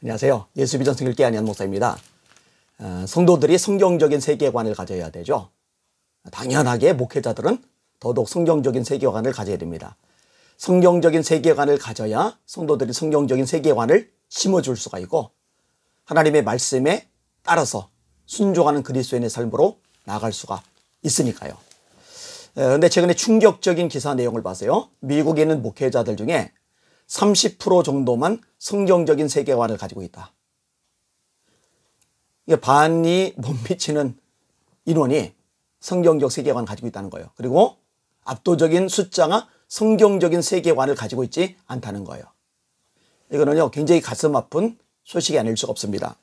안녕하세요. 예수비전 성길계 안현 목사입니다. 어, 성도들이 성경적인 세계관을 가져야 되죠. 당연하게 목회자들은 더더욱 성경적인 세계관을 가져야 됩니다. 성경적인 세계관을 가져야 성도들이 성경적인 세계관을 심어줄 수가 있고 하나님의 말씀에 따라서 순종하는 그리스도인의 삶으로 나갈 수가 있으니까요. 그런데 어, 최근에 충격적인 기사 내용을 봤어요. 미국에 있는 목회자들 중에 30% 정도만 성경적인 세계관을 가지고 있다. 반이 못 미치는 인원이 성경적 세계관 가지고 있다는 거예요. 그리고 압도적인 숫자가 성경적인 세계관을 가지고 있지 않다는 거예요. 이거는요 굉장히 가슴 아픈 소식이 아닐 수가 없습니다.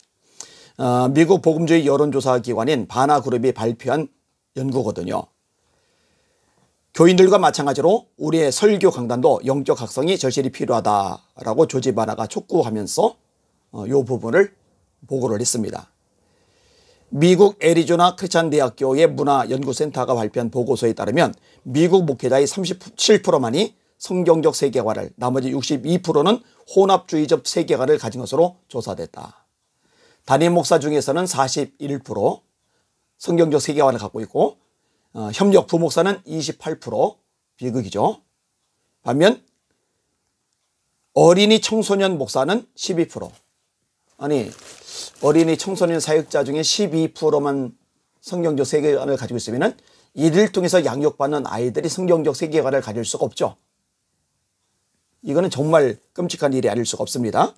어, 미국 보금주의 여론조사 기관인 바나그룹이 발표한 연구거든요. 교인들과 마찬가지로 우리의 설교 강단도 영적 각성이 절실히 필요하다라고 조지 바나가 촉구하면서 이 어, 부분을 보고를 했습니다. 미국 애리조나 크리스찬 대학교의 문화연구센터가 발표한 보고서에 따르면 미국 목회자의 37%만이 성경적 세계관을 나머지 62%는 혼합주의적 세계관을 가진 것으로 조사됐다. 단임 목사 중에서는 41% 성경적 세계관을 갖고 있고 어, 협력 부목사는 28% 비극이죠. 반면 어린이 청소년 목사는 12% 아니 어린이 청소년 사역자 중에 12%만 성경적 세계관을 가지고 있으면 이를 통해서 양육받는 아이들이 성경적 세계관을 가질 수가 없죠. 이거는 정말 끔찍한 일이 아닐 수가 없습니다.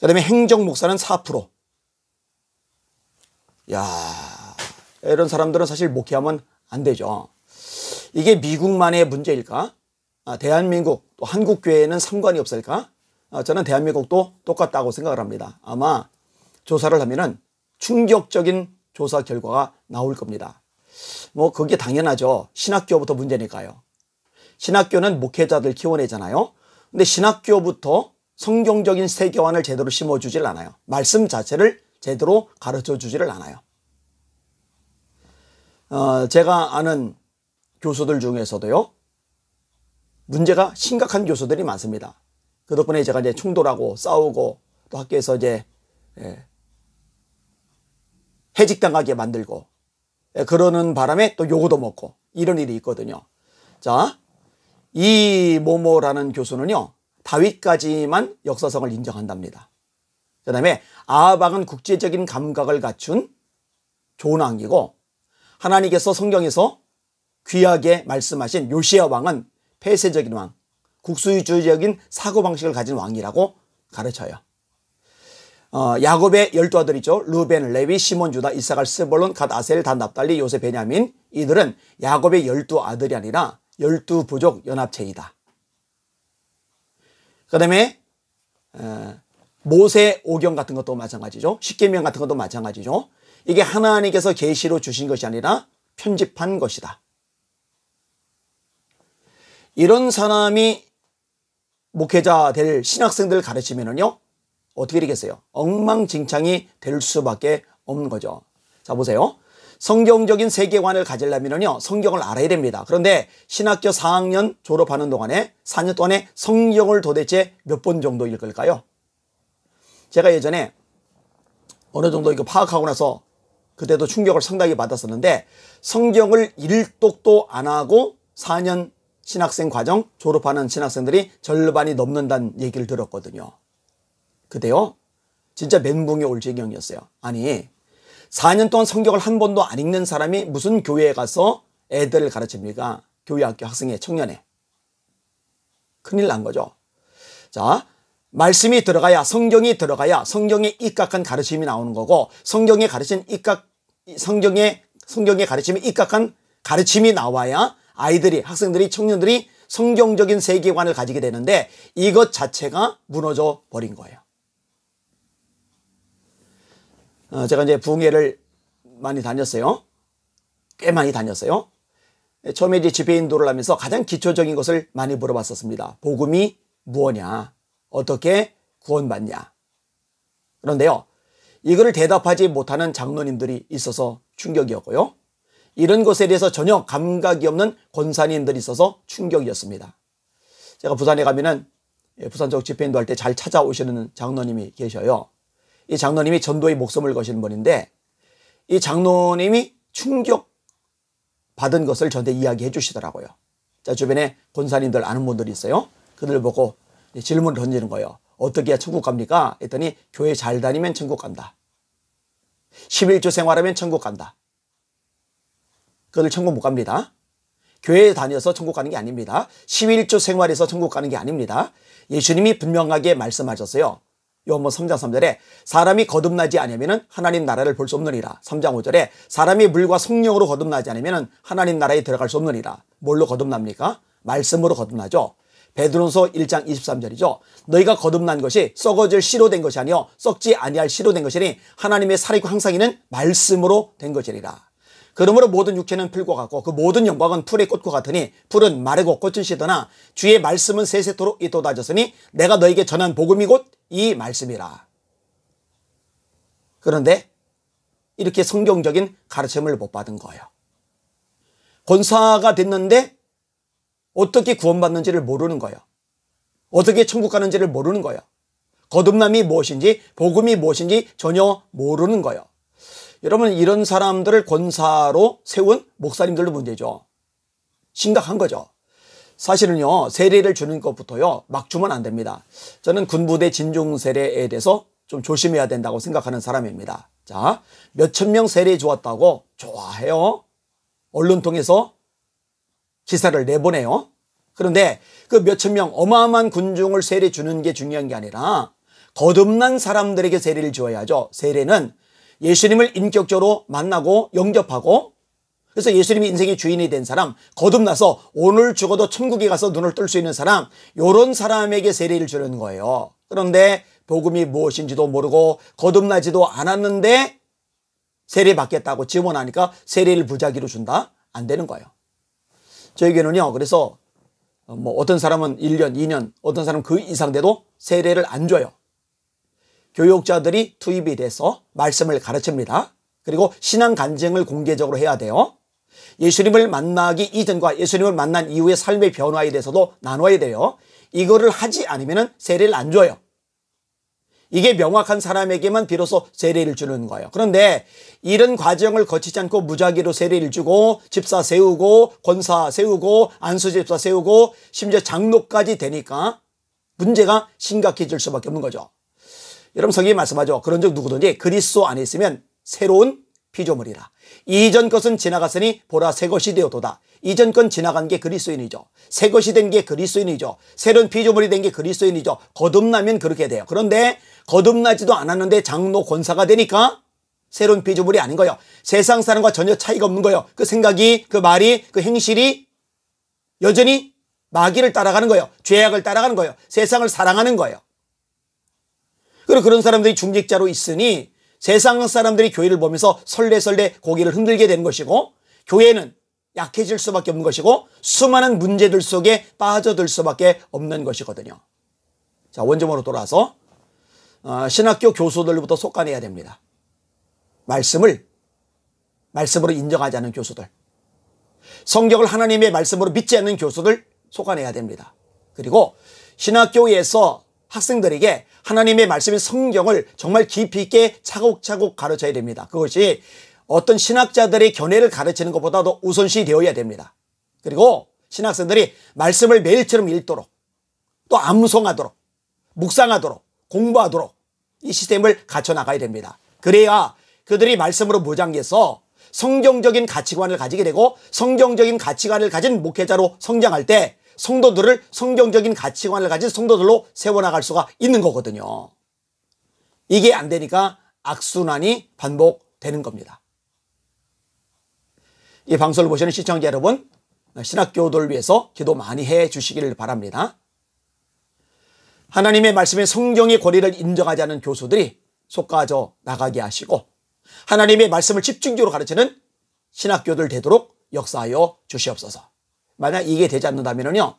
그 다음에 행정 목사는 4%. 야 이런 사람들은 사실 목회하면 안 되죠. 이게 미국만의 문제일까? 아, 대한민국 또 한국 교회에는 상관이 없을까? 아, 저는 대한민국도 똑같다고 생각을 합니다. 아마 조사를 하면은 충격적인 조사 결과가 나올 겁니다. 뭐 그게 당연하죠. 신학교부터 문제니까요. 신학교는 목회자들 키워내잖아요. 근데 신학교부터 성경적인 세계관을 제대로 심어주질 않아요. 말씀 자체를 제대로 가르쳐 주지를 않아요. 어, 제가 아는 교수들 중에서도요, 문제가 심각한 교수들이 많습니다. 그 덕분에 제가 이제 충돌하고 싸우고 또 학교에서 이제 예, 해직당하게 만들고 예, 그러는 바람에 또 요구도 먹고 이런 일이 있거든요. 자, 이 모모라는 교수는요, 다윗까지만 역사성을 인정한답니다. 그 다음에 아방은 국제적인 감각을 갖춘 좋은 왕이고 하나님께서 성경에서 귀하게 말씀하신 요시야 왕은 폐쇄적인 왕, 국수주의적인 사고방식을 가진 왕이라고 가르쳐요. 어, 야곱의 열두 아들이죠. 루벤, 레위, 시몬, 주다 이사갈, 스벌론 갓, 아셀, 단, 납달리, 요셉, 베냐민. 이들은 야곱의 열두 아들이 아니라 열두 부족 연합체이다. 그 다음에 어, 모세 오경 같은 것도 마찬가지죠. 십계명 같은 것도 마찬가지죠. 이게 하나님께서 계시로 주신 것이 아니라 편집한 것이다. 이런 사람이 목회자 될 신학생들 가르치면은요 어떻게 되겠어요? 엉망진창이 될 수밖에 없는 거죠. 자 보세요. 성경적인 세계관을 가지려면요 성경을 알아야 됩니다. 그런데 신학교 4학년 졸업하는 동안에 4년 동안에 성경을 도대체 몇 번 정도 읽을까요? 제가 예전에 어느 정도 이거 파악하고 나서 그때도 충격을 상당히 받았었는데 성경을 일독도 안 하고 4년 신학생 과정 졸업하는 신학생들이 절반이 넘는다는 얘기를 들었거든요. 그때요. 진짜 멘붕이 올 지경이었어요. 아니 4년 동안 성경을 한 번도 안 읽는 사람이 무슨 교회에 가서 애들을 가르칩니까? 교회 학교 학생의 청년에. 큰일 난 거죠. 자, 말씀이 들어가야 성경이 들어가야 성경에 입각한 가르침이 나오는 거고 성경에 가르친 입각 성경에 성경에 가르침에 입각한 가르침이 나와야 아이들이 학생들이 청년들이 성경적인 세계관을 가지게 되는데 이것 자체가 무너져 버린 거예요. 어, 제가 이제 부흥회를 많이 다녔어요. 꽤 많이 다녔어요. 처음에 이제 집회 인도를 하면서 가장 기초적인 것을 많이 물어봤었습니다. 복음이 무엇냐? 어떻게 구원받냐? 그런데요. 이거를 대답하지 못하는 장로님들이 있어서 충격이었고요. 이런 것에 대해서 전혀 감각이 없는 권사님들이 있어서 충격이었습니다. 제가 부산에 가면은 예, 부산 쪽 집회인도 할 때 잘 찾아오시는 장로님이 계셔요. 이 장로님이 전도의 목숨을 거시는 분인데 이 장로님이 충격 받은 것을 저한테 이야기해 주시더라고요. 자, 주변에 권사님들 아는 분들이 있어요. 그들 보고 네, 질문을 던지는 거예요. 어떻게 해야 천국 갑니까? 했더니 교회 잘 다니면 천국 간다. 11조 생활하면 천국 간다. 그들 천국 못 갑니다. 교회에 다녀서 천국 가는 게 아닙니다. 11조 생활에서 천국 가는 게 아닙니다. 예수님이 분명하게 말씀하셨어요. 요한복 3장 3절에 사람이 거듭나지 않으면 하나님 나라를 볼 수 없느니라. 3장 5절에 사람이 물과 성령으로 거듭나지 않으면 하나님 나라에 들어갈 수 없느니라. 뭘로 거듭납니까? 말씀으로 거듭나죠. 베드로서 1장 23절이죠. 너희가 거듭난 것이 썩어질 시로된 것이 아니요 썩지 아니할 시로된 것이니 하나님의 살이고 항상 있는 말씀으로 된것이리라 그러므로 모든 육체는 풀과 같고 그 모든 영광은 풀의 꽃과 같으니 풀은 마르고 꽃은 시더나 주의 말씀은 세세토록 이도다졌으니 내가 너에게 전한 복음이 곧 이 말씀이라. 그런데 이렇게 성경적인 가르침을 못 받은 거예요. 권사가 됐는데 어떻게 구원받는지를 모르는 거예요. 어떻게 천국 가는지를 모르는 거예요. 거듭남이 무엇인지 복음이 무엇인지 전혀 모르는 거예요. 여러분 이런 사람들을 권사로 세운 목사님들도 문제죠. 심각한 거죠. 사실은요 세례를 주는 것부터요 막 주면 안 됩니다. 저는 군부대 진중 세례에 대해서 좀 조심해야 된다고 생각하는 사람입니다. 자 몇천 명 세례 주었다고 좋아해요. 언론 통해서 기사를 내보내요. 그런데 그 몇 천 명 어마어마한 군중을 세례 주는 게 중요한 게 아니라 거듭난 사람들에게 세례를 주어야죠. 세례는 예수님을 인격적으로 만나고 영접하고 그래서 예수님이 인생의 주인이 된 사람, 거듭나서 오늘 죽어도 천국에 가서 눈을 뜰 수 있는 사람, 요런 사람에게 세례를 주는 거예요. 그런데 복음이 무엇인지도 모르고 거듭나지도 않았는데 세례 받겠다고 지원하니까 세례를 부자기로 준다? 안 되는 거예요. 저에게는요 그래서 어, 뭐 어떤 사람은 1년, 2년, 어떤 사람은 그 이상 돼도 세례를 안 줘요. 교육자들이 투입이 돼서 말씀을 가르칩니다. 그리고 신앙 간증을 공개적으로 해야 돼요. 예수님을 만나기 이전과 예수님을 만난 이후의 삶의 변화에 대해서도 나눠야 돼요. 이거를 하지 않으면 세례를 안 줘요. 이게 명확한 사람에게만 비로소 세례를 주는 거예요. 그런데 이런 과정을 거치지 않고 무작위로 세례를 주고 집사 세우고 권사 세우고 안수집사 세우고 심지어 장로까지 되니까 문제가 심각해질 수밖에 없는 거죠. 여러분 성경이 말씀하죠. 그런즉 누구든지 그리스도 안에 있으면 새로운 피조물이라. 이전 것은 지나갔으니 보라 새 것이 되어도다. 이전 건 지나간 게 그리스도인이죠. 새 것이 된 게 그리스도인이죠. 새로운 피조물이 된 게 그리스도인이죠. 거듭나면 그렇게 돼요. 그런데 거듭나지도 않았는데 장로 권사가 되니까 새로운 피조물이 아닌 거예요. 세상 사람과 전혀 차이가 없는 거예요. 그 생각이, 그 말이, 그 행실이 여전히 마귀를 따라가는 거예요. 죄악을 따라가는 거예요. 세상을 사랑하는 거예요. 그리고 그런 사람들이 중직자로 있으니 세상 사람들이 교회를 보면서 설레설레 고개를 흔들게 되는 것이고 교회는 약해질 수밖에 없는 것이고 수많은 문제들 속에 빠져들 수밖에 없는 것이거든요. 자 원점으로 돌아와서 어, 신학교 교수들부터 속간해야 됩니다. 말씀을 말씀으로 인정하지 않는 교수들, 성격을 하나님의 말씀으로 믿지 않는 교수들 속간해야 됩니다. 그리고 신학교에서 학생들에게 하나님의 말씀인 성경을 정말 깊이 있게 차곡차곡 가르쳐야 됩니다. 그것이 어떤 신학자들의 견해를 가르치는 것보다도 우선시 되어야 됩니다. 그리고 신학생들이 말씀을 매일처럼 읽도록 또 암송하도록 묵상하도록 공부하도록 이 시스템을 갖춰나가야 됩니다. 그래야 그들이 말씀으로 무장해서 성경적인 가치관을 가지게 되고 성경적인 가치관을 가진 목회자로 성장할 때 성도들을 성경적인 가치관을 가진 성도들로 세워나갈 수가 있는 거거든요. 이게 안 되니까 악순환이 반복되는 겁니다. 이 방송을 보시는 시청자 여러분, 신학교도를 위해서 기도 많이 해 주시기를 바랍니다. 하나님의 말씀인 성경의 권리를 인정하지 않은 교수들이 속가져 나가게 하시고 하나님의 말씀을 집중적으로 가르치는 신학교들 되도록 역사하여 주시옵소서. 만약 이게 되지 않는다면요.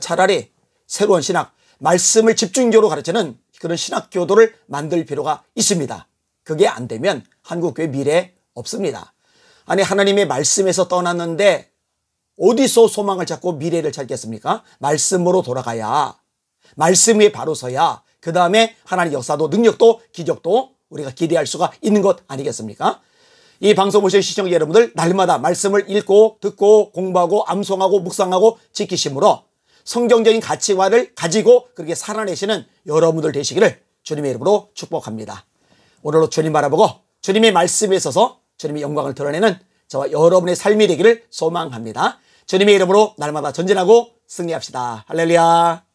차라리 새로운 신학, 말씀을 집중적으로 가르치는 그런 신학교도를 만들 필요가 있습니다. 그게 안 되면 한국교회 미래 없습니다. 아니, 하나님의 말씀에서 떠났는데 어디서 소망을 찾고 미래를 찾겠습니까? 말씀으로 돌아가야 말씀 위에 바로서야 그 다음에 하나님 역사도 능력도 기적도 우리가 기대할 수가 있는 것 아니겠습니까? 이 방송 보실 시청자 여러분들 날마다 말씀을 읽고 듣고 공부하고 암송하고 묵상하고 지키심으로 성경적인 가치관을 가지고 그렇게 살아내시는 여러분들 되시기를 주님의 이름으로 축복합니다. 오늘도 주님 바라보고 주님의 말씀에 있어서 주님의 영광을 드러내는 저와 여러분의 삶이 되기를 소망합니다. 주님의 이름으로 날마다 전진하고 승리합시다. 할렐루야.